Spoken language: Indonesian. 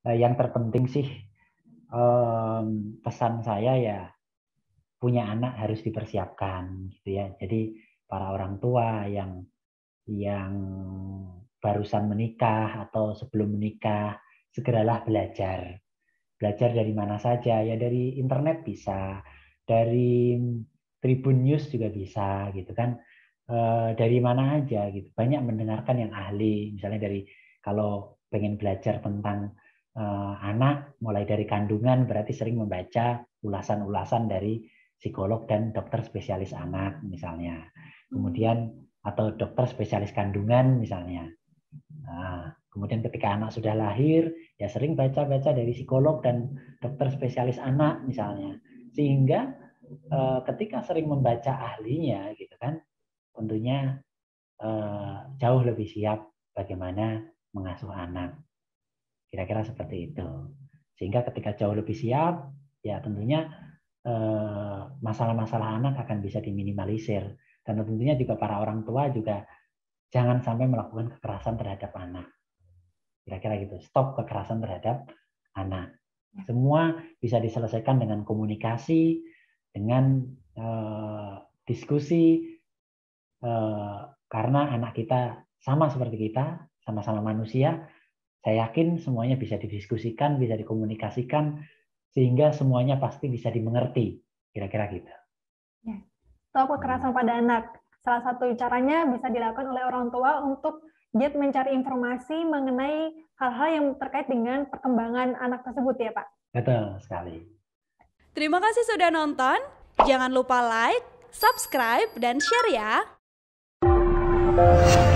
Eh, yang terpenting sih um, pesan saya ya punya anak harus dipersiapkan gitu ya. Jadi para orang tua yang yang barusan menikah atau sebelum menikah segeralah belajar. Belajar dari mana saja ya dari internet bisa, dari Tribun News juga bisa gitu kan. E, dari mana aja gitu. Banyak mendengarkan yang ahli misalnya dari kalau pengen belajar tentang uh, anak mulai dari kandungan berarti sering membaca ulasan-ulasan dari psikolog dan dokter spesialis anak misalnya. Kemudian atau dokter spesialis kandungan misalnya. Nah, kemudian ketika anak sudah lahir ya sering baca-baca dari psikolog dan dokter spesialis anak misalnya. Sehingga uh, ketika sering membaca ahlinya gitu kan tentunya uh, jauh lebih siap bagaimana mengasuh anak. Kira-kira seperti itu. Sehingga ketika jauh lebih siap, ya tentunya eh, masalah-masalah eh, anak akan bisa diminimalisir. Dan tentunya juga para orang tua juga jangan sampai melakukan kekerasan terhadap anak. Kira-kira gitu. Stop kekerasan terhadap anak. Semua bisa diselesaikan dengan komunikasi, dengan eh, diskusi, eh, karena anak kita sama seperti kita, sama-sama manusia, saya yakin semuanya bisa didiskusikan, bisa dikomunikasikan, sehingga semuanya pasti bisa dimengerti. Kira-kira gitu. Ya. Soal kekerasan hmm. pada anak. Salah satu caranya bisa dilakukan oleh orang tua untuk dia mencari informasi mengenai hal-hal yang terkait dengan perkembangan anak tersebut ya Pak. Betul sekali. Terima kasih sudah nonton. Jangan lupa like, subscribe, dan share ya.